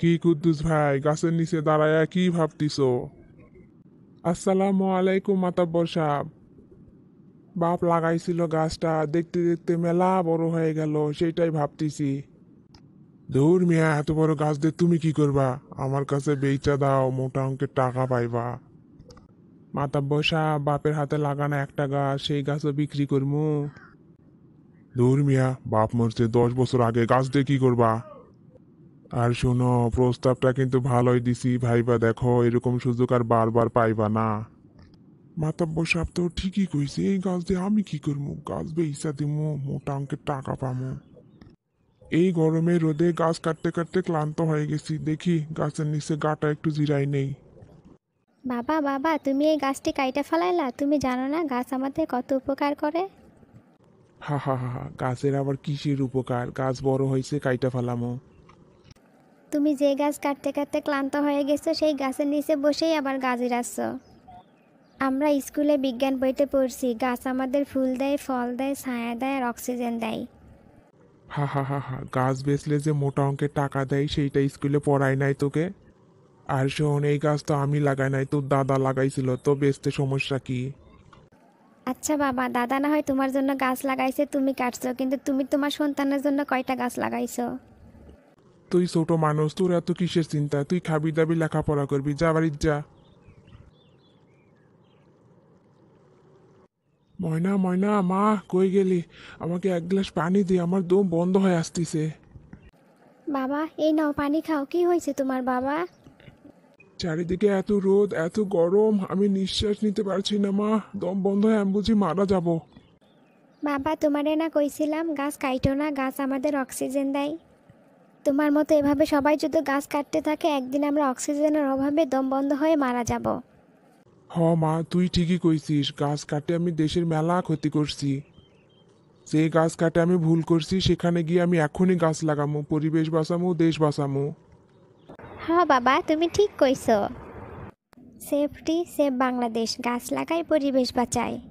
কি কুদ্দুস ভাই গাছের নিচে দাঁড়ায়া কি ভাবতিস আসসালামু আলাইকুম মাতাব্বর সাহ বাপ লাগাইছিল গাছটা দেখতে দেখতে মেলা বড় হয়ে গেল সেটাই ভাবতেছি দৌড় মিয়া এত বড় গাছ দিয়ে তুমি কি করবা আমার কাছে বেচা দাও মোটা অঙ্কের টাকা পাইবা মাতাব্বর বসা বাপের হাতে লাগানো একটা গাছ সেই গাছও বিক্রি করমু দৌড় মিয়া বাপ মরছে দশ বছর আগে গাছ দিয়ে কি করবা আর শোনো প্রস্তাবটা কিন্তু ভালোই দিছি ভাইবা দেখো এরকম সুযোগ আর বারবার পাইবা না মাতাব্য তো ঠিকই কইছে এই গাছ দিয়ে আমি কি করবো গাছ বেসা দিমু মোটা অঙ্কের টাকা পামো এই গরমে রোদে গাছ কাটতে কাটতে ক্লান্ত হয়ে গেছি দেখি গাছের নিচে গাটা একটু জিরাই নেই বাবা বাবা তুমি এই গাছটি কাইটা ফেলাইলা তুমি জানো না গাছ আমাদের কত উপকার করে হা হা হা গাছের আবার কিসের উপকার গাছ বড় হয়েছে কাইটা ফেলামো তুমি যে গাছ কাটতে কাটতে ক্লান্ত হয়ে গেছো সেই গাছের নিচে বসেই আবার গাছের আসছো আমরা স্কুলে বিজ্ঞান বইতে পড়ছি গাছ আমাদের ফুল দেয় ফল দেয় ছায়া দেয় আর অক্সিজেন দেয় হা হা হা হা গাছ বেচলে যে মোটা অঙ্কের টাকা দেয় সেইটা স্কুলে পড়ায় নাই তোকে আর শোন এই গাছ তো আমি লাগাই নাই তোর দাদা লাগাইছিল তো বেচতে সমস্যা কি আচ্ছা বাবা দাদা না হয় তোমার জন্য গাছ লাগাইছে তুমি কাটছো কিন্তু তুমি তোমার সন্তানের জন্য কয়টা গাছ লাগাইছো তুই ছোট মানুষ তোর এত কিসের চিন্তা তুই খাবি দাবি লেখাপড়া করবি যা বাড়ির যা ময়না ময়না মা কই গেলি আমাকে এক গ্লাস পানি দিয়ে আমার দম বন্ধ হয়ে আসতিছে বাবা এই নাও পানি খাও কি হয়েছে তোমার বাবা চারিদিকে এত রোদ এত গরম আমি নিঃশ্বাস নিতে পারছি না মা দম বন্ধ হয়ে আমি বুঝি মারা যাব বাবা তোমারে না কইছিলাম গাছ কাইটো না গাছ আমাদের অক্সিজেন দেয় তোমার মতো এভাবে সবাই যদি গাছ কাটতে থাকে একদিন আমরা অক্সিজেনের অভাবে দম বন্ধ হয়ে মারা যাব হ মা তুই ঠিকই কইছিস গাছ কাটে আমি দেশের মেলা ক্ষতি করছি যে গাছ কাটে আমি ভুল করছি সেখানে গিয়ে আমি এখনই গাছ লাগামো পরিবেশ বাঁচামো দেশ বাঁচামো হ্যাঁ বাবা তুমি ঠিক কইছো সেফটি সেফ বাংলাদেশ গাছ লাগাই পরিবেশ বাঁচায়